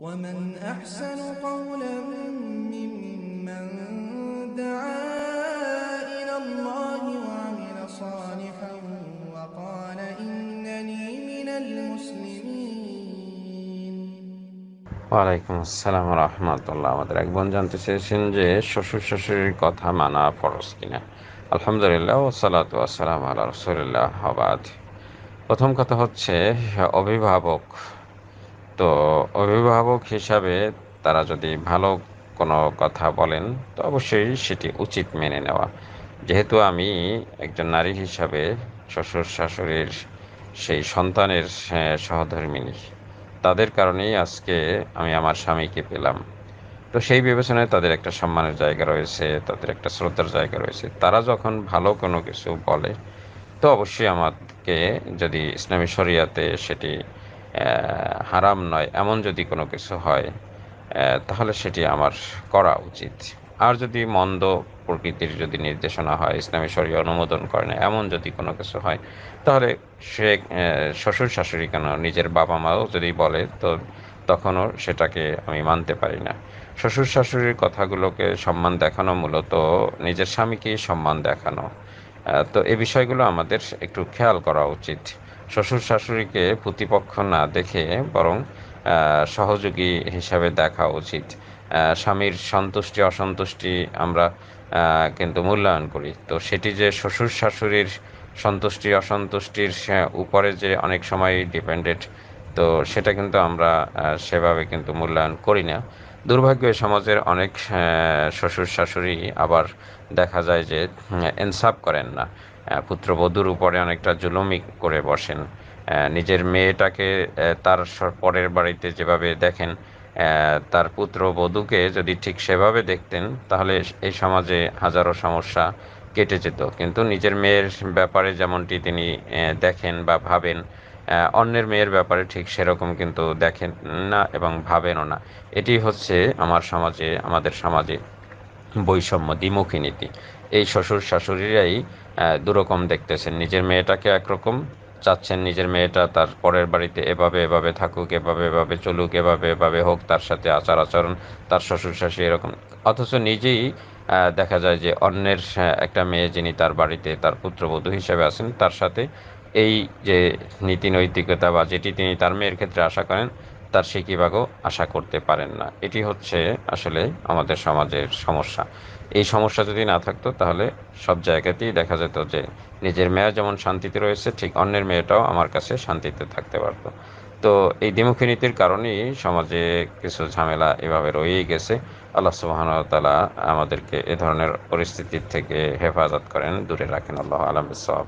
ومن أحسن قولا ممن دعا إلى الله وعمل صالحا وقال إنني من المسلمين ওয়ালাইকুম আসসালাম রহমতুল্লাহ আমাদের এক বোন জানতে চেয়েছেন যে শ্বশুর শাশুড়ির কথা মানা ফরজ কিনা আলহামদুলিল্লাহ ওসালাত আসসালাম আল্লাহ রসুলিল্লাহ প্রথম কথা হচ্ছে অভিভাবক তো অভিভাবক হিসাবে তারা যদি ভালো কোনো কথা বলেন তো অবশ্যই সেটি উচিত মেনে নেওয়া যেহেতু আমি একজন নারী হিসাবে শ্বশুর শাশুড়ির সেই সন্তানের হ্যাঁ, সহধর্মিনী তাদের কারণেই আজকে আমি আমার স্বামীকে পেলাম তো সেই বিবেচনায় তাদের একটা সম্মানের জায়গা রয়েছে তাদের একটা শ্রদ্ধার জায়গা রয়েছে তারা যখন ভালো কোনো কিছু বলে তো অবশ্যই আমাকে যদি ইসলামী শরিয়াতে সেটি হারাম নয় এমন যদি কোনো কিছু হয় তাহলে সেটি আমার করা উচিত আর যদি মন্দ প্রকৃতির যদি নির্দেশনা হয় ইসলামী শরীর অনুমোদন করে না এমন যদি কোনো কিছু হয় তাহলে সে শ্বশুর শাশুড়ি কেন নিজের বাবা মাও যদি বলে তো তখনও সেটাকে আমি মানতে পারি না শ্বশুর শাশুড়ির কথাগুলোকে সম্মান দেখানো মূলত নিজের স্বামীকেই সম্মান দেখানো তো এ বিষয়গুলো আমাদের একটু খেয়াল করা উচিত শ্বশুর শাশুড়িকে প্রতিপক্ষ না দেখে বরং সহযোগী হিসাবে দেখা উচিত স্বামীর সন্তুষ্টি অসন্তুষ্টি আমরা কিন্তু মূল্যায়ন করি তো সেটি যে শ্বশুর শাশুড়ির সন্তুষ্টি অসন্তুষ্টির উপরে যে অনেক সময় ডিপেন্ডেড তো সেটা কিন্তু আমরা সেভাবে কিন্তু মূল্যায়ন করি না দুর্ভাগ্য সমাজের অনেক শ্বশুর শাশুড়ি আবার দেখা যায় যে ইনসাফ করেন না পুত্রবধূর উপরে অনেকটা জুলুমি করে বসেন নিজের মেয়েটাকে তার পরের বাড়িতে যেভাবে দেখেন তার পুত্র বধূকে যদি ঠিক সেভাবে দেখতেন তাহলে এই সমাজে হাজারো সমস্যা কেটে যেত কিন্তু নিজের মেয়ের ব্যাপারে যেমনটি তিনি দেখেন বা ভাবেন অন্যের মেয়ের ব্যাপারে ঠিক সেরকম কিন্তু দেখেন না এবং ভাবেনও না এটি হচ্ছে আমার সমাজে আমাদের সমাজে বৈষম্য দ্বিমুখী নীতি এই শ্বশুর শাশুড়িরাই দুরকম দেখতেছেন নিজের মেয়েটাকে একরকম চাচ্ছেন নিজের মেয়েটা তার পরের বাড়িতে এভাবে এভাবে থাকুক এভাবে এভাবে চলুক এভাবে এভাবে হোক তার সাথে আচার আচরণ তার শ্বশুর শাশুড়ি এরকম অথচ নিজেই দেখা যায় যে অন্যের একটা মেয়ে যিনি তার বাড়িতে তার পুত্রবধূ হিসেবে আছেন তার সাথে এই যে নীতি নৈতিকতা বা যেটি তিনি তার মেয়ের ক্ষেত্রে আশা করেন তার শিকিবাগও আশা করতে পারেন না এটি হচ্ছে আসলে আমাদের সমাজের সমস্যা এই সমস্যা যদি না থাকতো তাহলে সব জায়গাতেই দেখা যেত যে নিজের মেয়ে যেমন শান্তিতে রয়েছে ঠিক অন্যের মেয়েটাও আমার কাছে শান্তিতে থাকতে পারত তো এই দ্বিমুখী নীতির কারণেই সমাজে কিছু ঝামেলা এভাবে রয়েই গেছে আল্লাহ সুবাহতালা আমাদেরকে এ ধরনের পরিস্থিতির থেকে হেফাজত করেন দূরে রাখেন আল্লাহ আলম সব